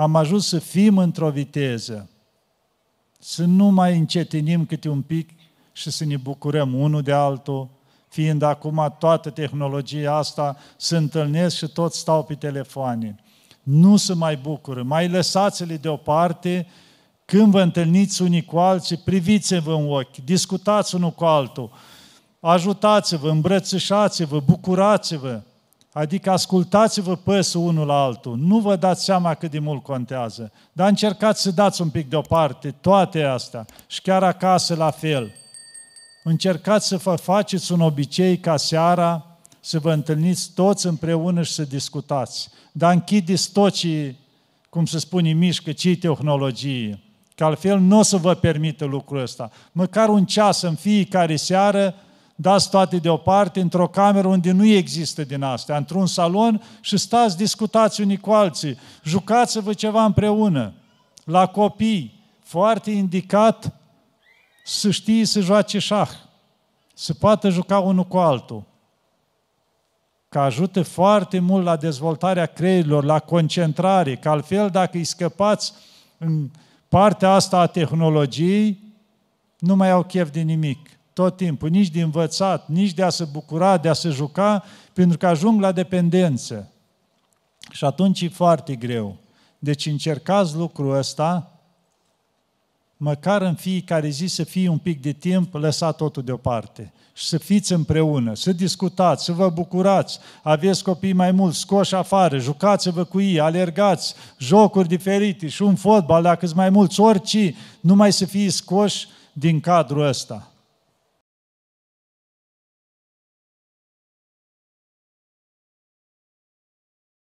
am ajuns să fim într-o viteză, să nu mai încetinim câte un pic și să ne bucurăm unul de altul, fiind acum toată tehnologia asta, se întâlnesc și toți stau pe telefoane. Nu se mai bucură, mai lăsați-le deoparte, când vă întâlniți unii cu alții, priviți-vă în ochi, discutați unul cu altul, ajutați-vă, îmbrățișați-vă, bucurați-vă, Adică ascultați-vă păsul unul la altul, nu vă dați seama cât de mult contează, dar încercați să dați un pic deoparte toate astea și chiar acasă la fel. Încercați să vă faceți un obicei ca seara să vă întâlniți toți împreună și să discutați. Dar închideți tot ce, cum se spune, mișcă, ce tehnologie. Că altfel nu o să vă permită lucrul ăsta. Măcar un ceas în fiecare seară dați toate deoparte, într-o cameră unde nu există din astea, într-un salon și stați, discutați unii cu alții, jucați-vă ceva împreună. La copii, foarte indicat să știe să joace șah, să poată juca unul cu altul că ajută foarte mult la dezvoltarea creierilor, la concentrare, că altfel dacă îi scăpați în partea asta a tehnologiei, nu mai au chef de nimic tot timpul, nici de învățat, nici de a se bucura, de a se juca, pentru că ajung la dependență. Și atunci e foarte greu. Deci încercați lucrul ăsta, măcar în fiecare zi să fie un pic de timp, lăsat totul deoparte și să fiți împreună, să discutați, să vă bucurați, aveți copii mai mulți, scoși afară, jucați-vă cu ei, alergați, jocuri diferite și un fotbal, dacă mai mulți, orice, numai să fie scoși din cadrul ăsta.